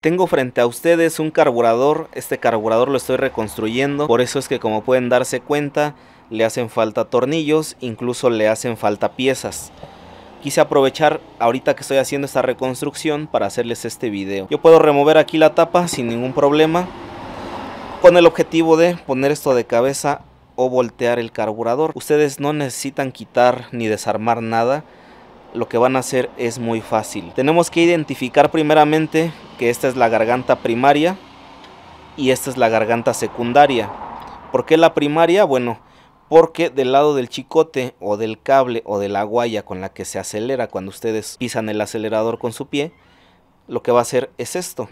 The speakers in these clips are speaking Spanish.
Tengo frente a ustedes un carburador, este carburador lo estoy reconstruyendo, por eso es que como pueden darse cuenta le hacen falta tornillos, incluso le hacen falta piezas. Quise aprovechar ahorita que estoy haciendo esta reconstrucción para hacerles este video. Yo puedo remover aquí la tapa sin ningún problema, con el objetivo de poner esto de cabeza o voltear el carburador. Ustedes no necesitan quitar ni desarmar nada, lo que van a hacer es muy fácil. Tenemos que identificar primeramente que esta es la garganta primaria y esta es la garganta secundaria. ¿Por qué la primaria? Bueno, porque del lado del chicote o del cable o de la guaya con la que se acelera cuando ustedes pisan el acelerador con su pie, lo que va a hacer es esto.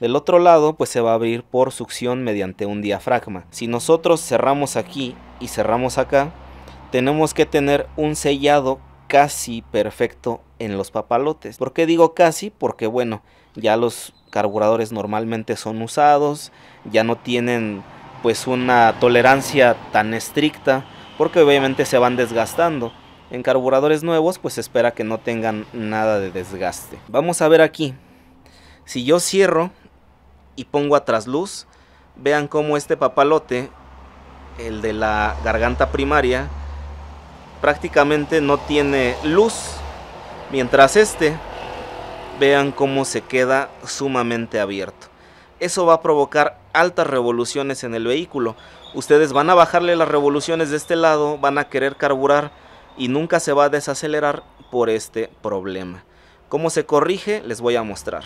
Del otro lado pues se va a abrir por succión mediante un diafragma. Si nosotros cerramos aquí y cerramos acá, tenemos que tener un sellado casi perfecto en los papalotes. ¿Por qué digo casi? Porque bueno, ya los carburadores normalmente son usados, ya no tienen pues una tolerancia tan estricta, porque obviamente se van desgastando. En carburadores nuevos pues espera que no tengan nada de desgaste. Vamos a ver aquí. Si yo cierro y pongo a trasluz, vean cómo este papalote, el de la garganta primaria, prácticamente no tiene luz. Mientras este, vean cómo se queda sumamente abierto. Eso va a provocar altas revoluciones en el vehículo. Ustedes van a bajarle las revoluciones de este lado, van a querer carburar y nunca se va a desacelerar por este problema. ¿Cómo se corrige? Les voy a mostrar.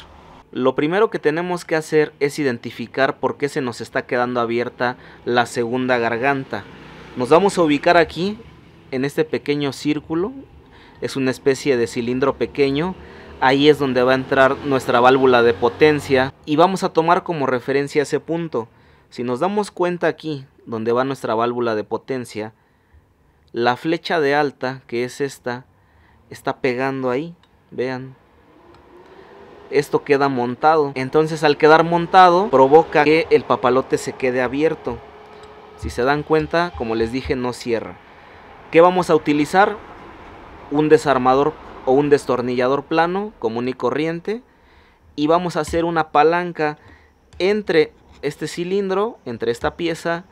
Lo primero que tenemos que hacer es identificar por qué se nos está quedando abierta la segunda garganta. Nos vamos a ubicar aquí en este pequeño círculo, es una especie de cilindro pequeño, ahí es donde va a entrar nuestra válvula de potencia y vamos a tomar como referencia ese punto. Si nos damos cuenta aquí, donde va nuestra válvula de potencia, la flecha de alta, que es esta, está pegando ahí, vean. Esto queda montado, entonces al quedar montado provoca que el papalote se quede abierto. Si se dan cuenta, como les dije, no cierra. ¿Qué vamos a utilizar? Un desarmador o un destornillador plano común y corriente. Y vamos a hacer una palanca entre este cilindro, entre esta pieza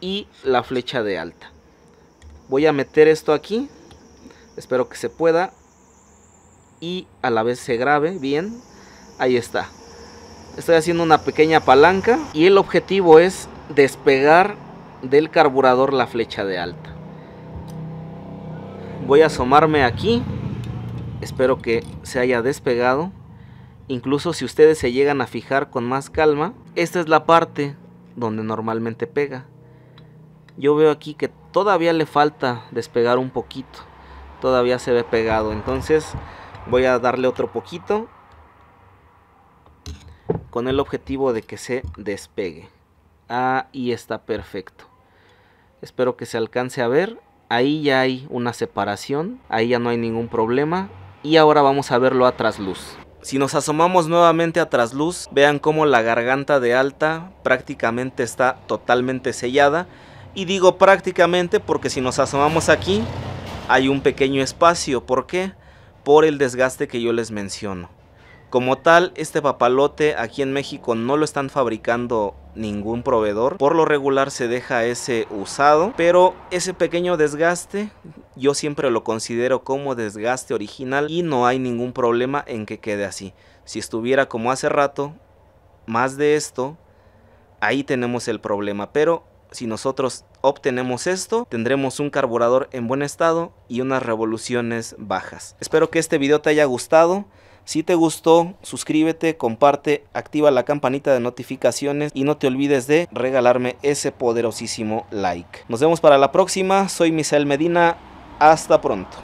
y la flecha de alta. Voy a meter esto aquí. Espero que se pueda. Y a la vez se grabe bien. Ahí está. Estoy haciendo una pequeña palanca. Y el objetivo es despegar del carburador la flecha de alta voy a asomarme aquí. Espero que se haya despegado. Incluso si ustedes se llegan a fijar con más calma, esta es la parte donde normalmente pega. Yo veo aquí que todavía le falta despegar un poquito. Todavía se ve pegado. Entonces voy a darle otro poquito con el objetivo de que se despegue. Ahí está perfecto. Espero que se alcance a ver ahí ya hay una separación, ahí ya no hay ningún problema. Y ahora vamos a verlo a trasluz. Si nos asomamos nuevamente a trasluz, vean cómo la garganta de alta prácticamente está totalmente sellada. Y digo prácticamente porque si nos asomamos aquí, hay un pequeño espacio. ¿Por qué? Por el desgaste que yo les menciono. Como tal, este papalote aquí en México no lo están fabricando ningún proveedor. Por lo regular se deja ese usado, pero ese pequeño desgaste yo siempre lo considero como desgaste original y no hay ningún problema en que quede así. Si estuviera como hace rato, más de esto, ahí tenemos el problema, pero si nosotros obtenemos esto, tendremos un carburador en buen estado y unas revoluciones bajas. Espero que este video te haya gustado. Si te gustó, suscríbete, comparte, activa la campanita de notificaciones y no te olvides de regalarme ese poderosísimo like. Nos vemos para la próxima, soy Misael Medina, hasta pronto.